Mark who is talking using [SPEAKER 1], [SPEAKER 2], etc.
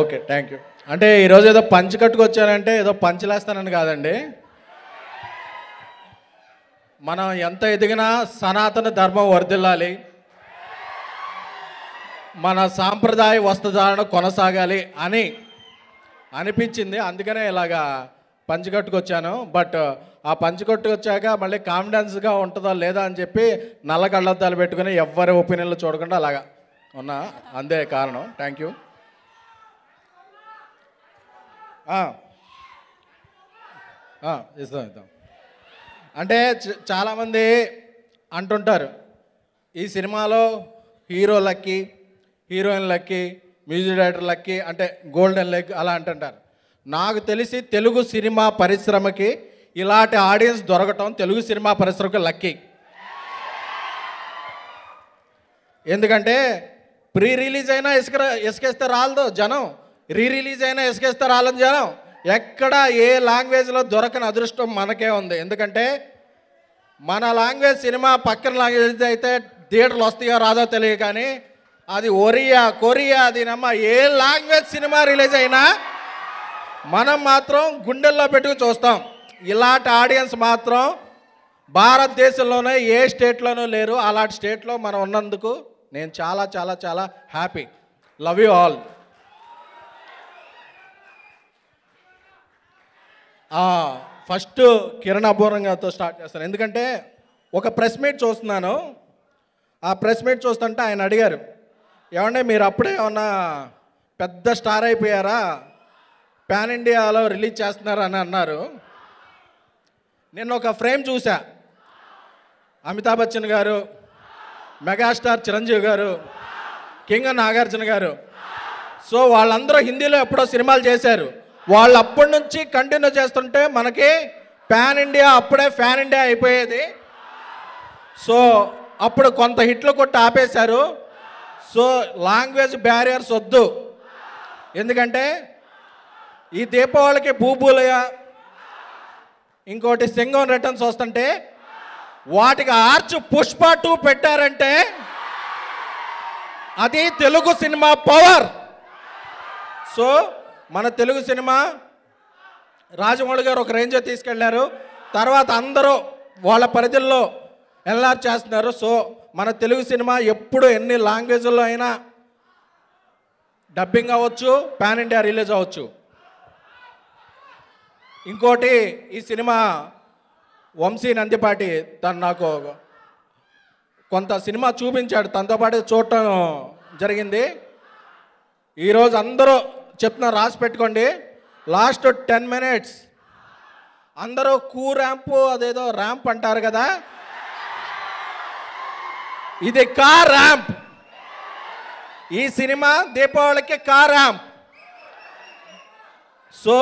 [SPEAKER 1] okay thank you అంటే ఈరోజు ఏదో పంచి కట్టుకొచ్చారంటే ఏదో పంచలేస్తానని కాదండి మనం ఎంత ఎదిగినా సనాతన ధర్మం వర్దిల్లాలి మన సాంప్రదాయ వస్త్రధారణ కొనసాగాలి అని అనిపించింది అందుకనే ఇలాగా పంచికట్టుకొచ్చాను బట్ ఆ పంచికట్టుకొచ్చాక మళ్ళీ కాన్ఫిడెన్స్గా ఉంటుందా లేదా అని చెప్పి నల్ల కళ్ళద్దాలు పెట్టుకుని ఎవరి ఒపీనియన్లు చూడకుండా అలాగా ఉన్నా అందే కారణం థ్యాంక్ యూ ఇస్తాం ఇద్దాం అంటే చాలామంది అంటుంటారు ఈ సినిమాలో hero heroine lucky music lucky అంటే గోల్డెన్ లెగ్ అలా అంటుంటారు నాకు తెలిసి తెలుగు సినిమా పరిశ్రమకి ఇలాంటి ఆడియన్స్ దొరకటం తెలుగు సినిమా పరిశ్రమకి లక్కీ ఎందుకంటే ప్రీ రిలీజ్ అయినా ఇసుక ఇసుకేస్తే రాలదు జనం రీ రిలీజ్ అయినా ఇసుకేస్తారు ఆలం జనం ఎక్కడ ఏ లాంగ్వేజ్లో దొరకని అదృష్టం మనకే ఉంది ఎందుకంటే మన లాంగ్వేజ్ సినిమా పక్కన లాంగ్వేజ్ అయితే థియేటర్లు వస్తాయో రాదో తెలియదు కానీ అది ఒరియా కొరియా దీనమ్మ ఏ లాంగ్వేజ్ సినిమా రిలీజ్ అయినా మనం మాత్రం గుండెల్లో పెట్టుకు చూస్తాం ఇలాంటి ఆడియన్స్ మాత్రం భారతదేశంలోనే ఏ స్టేట్లోనూ లేరు అలాంటి స్టేట్లో మనం ఉన్నందుకు నేను చాలా చాలా చాలా happy love you all first Kiran అబోరంగతో స్టార్ట్ చేస్తాను ఎందుకంటే ఒక ప్రెస్ మీట్ చూస్తున్నాను ఆ ప్రెస్ మీట్ చూస్తుంటే ఆయన అడిగారు ఏమంటే మీరు అప్పుడే ఏమన్నా పెద్ద స్టార్ అయిపోయారా పాన్ ఇండియాలో రిలీజ్ చేస్తున్నారా అని అన్నారు నేను ఒక ఫ్రేమ్ చూసా అమితాబ్ బచ్చన్ గారు మెగాస్టార్ చిరంజీవి గారు కింగ్ నాగార్జున గారు సో వాళ్ళందరూ హిందీలో ఎప్పుడో సినిమాలు చేశారు వాళ్ళు అప్పటి నుంచి కంటిన్యూ చేస్తుంటే మనకి ప్యాన్ ఇండియా అప్పుడే ఫ్యాన్ ఇండియా అయిపోయేది సో అప్పుడు కొంత హిట్లు కొట్టి ఆపేశారు సో లాంగ్వేజ్ బ్యారియర్స్ వద్దు ఎందుకంటే ఈ దీపావళికి భూభూలయ ఇంకోటి సింగం రిటర్న్స్ వస్తుంటే వాటికి ఆర్చ్ పుష్ప టూ పెట్టారంటే అది తెలుగు సినిమా పవర్ సో మన తెలుగు సినిమా రాజమౌళి గారు ఒక రేంజ్లో తీసుకెళ్లారు తర్వాత అందరూ వాళ్ళ పరిధుల్లో ఎల్ఆర్ చేస్తున్నారు సో మన తెలుగు సినిమా ఎప్పుడు ఎన్ని లాంగ్వేజ్లో అయినా డబ్బింగ్ అవ్వచ్చు పాన్ ఇండియా రిలీజ్ అవ్వచ్చు ఇంకోటి ఈ సినిమా వంశీ నందిపాటి తను నాకు కొంత సినిమా చూపించాడు తనతో పాటు చూడటం జరిగింది ఈరోజు అందరూ చెప్తున్నా రాసి పెట్టుకోండి లాస్ట్ టెన్ మినిట్స్ అందరూ కూ ర్యాంప్ అదేదో ర్యాంప్ అంటారు కదా ఇది కార్ ర్యాంప్ ఈ సినిమా దీపావళికి కార్ ర్యాంప్ సో